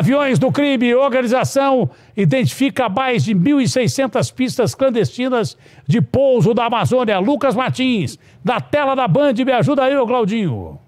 Aviões do crime, organização identifica mais de 1.600 pistas clandestinas de pouso da Amazônia. Lucas Martins, da tela da Band, me ajuda aí, Claudinho.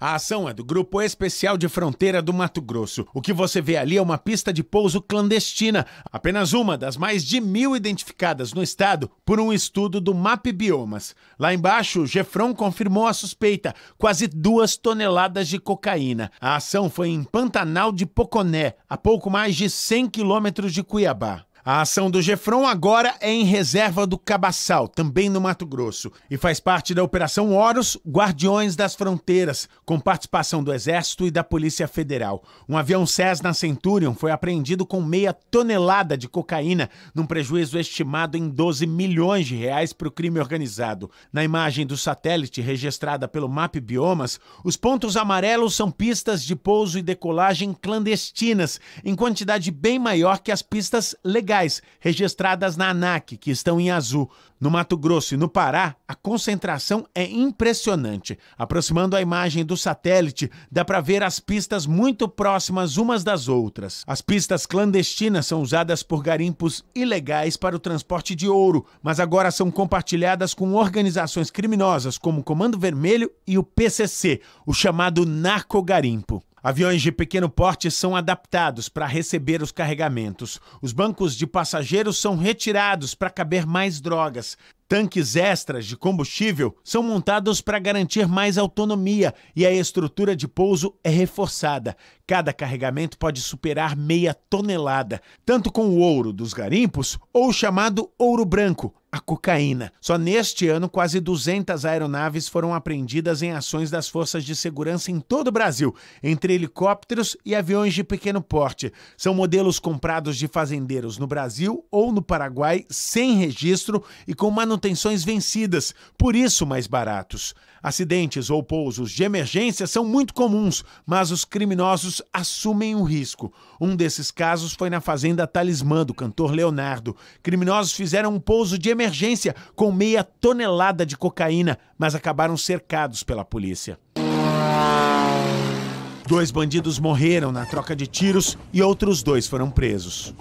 A ação é do Grupo Especial de Fronteira do Mato Grosso. O que você vê ali é uma pista de pouso clandestina, apenas uma das mais de mil identificadas no estado por um estudo do MAP Biomas. Lá embaixo, o Jefron confirmou a suspeita, quase duas toneladas de cocaína. A ação foi em Pantanal de Poconé, a pouco mais de 100 quilômetros de Cuiabá. A ação do Gefron agora é em reserva do Cabaçal, também no Mato Grosso, e faz parte da Operação Horus Guardiões das Fronteiras, com participação do Exército e da Polícia Federal. Um avião Cessna Centurion foi apreendido com meia tonelada de cocaína, num prejuízo estimado em 12 milhões de reais para o crime organizado. Na imagem do satélite registrada pelo MAP Biomas, os pontos amarelos são pistas de pouso e decolagem clandestinas, em quantidade bem maior que as pistas legais registradas na ANAC, que estão em azul. No Mato Grosso e no Pará, a concentração é impressionante. Aproximando a imagem do satélite, dá para ver as pistas muito próximas umas das outras. As pistas clandestinas são usadas por garimpos ilegais para o transporte de ouro, mas agora são compartilhadas com organizações criminosas como o Comando Vermelho e o PCC, o chamado narcogarimpo. Aviões de pequeno porte são adaptados para receber os carregamentos. Os bancos de passageiros são retirados para caber mais drogas. Tanques extras de combustível são montados para garantir mais autonomia e a estrutura de pouso é reforçada. Cada carregamento pode superar meia tonelada, tanto com o ouro dos garimpos ou o chamado ouro branco, a cocaína. Só neste ano, quase 200 aeronaves foram apreendidas em ações das forças de segurança em todo o Brasil, entre helicópteros e aviões de pequeno porte. São modelos comprados de fazendeiros no Brasil ou no Paraguai, sem registro e com manutenções vencidas, por isso mais baratos. Acidentes ou pousos de emergência são muito comuns, mas os criminosos assumem o um risco. Um desses casos foi na fazenda Talismã do cantor Leonardo. Criminosos fizeram um pouso de emergência emergência com meia tonelada de cocaína, mas acabaram cercados pela polícia. Dois bandidos morreram na troca de tiros e outros dois foram presos.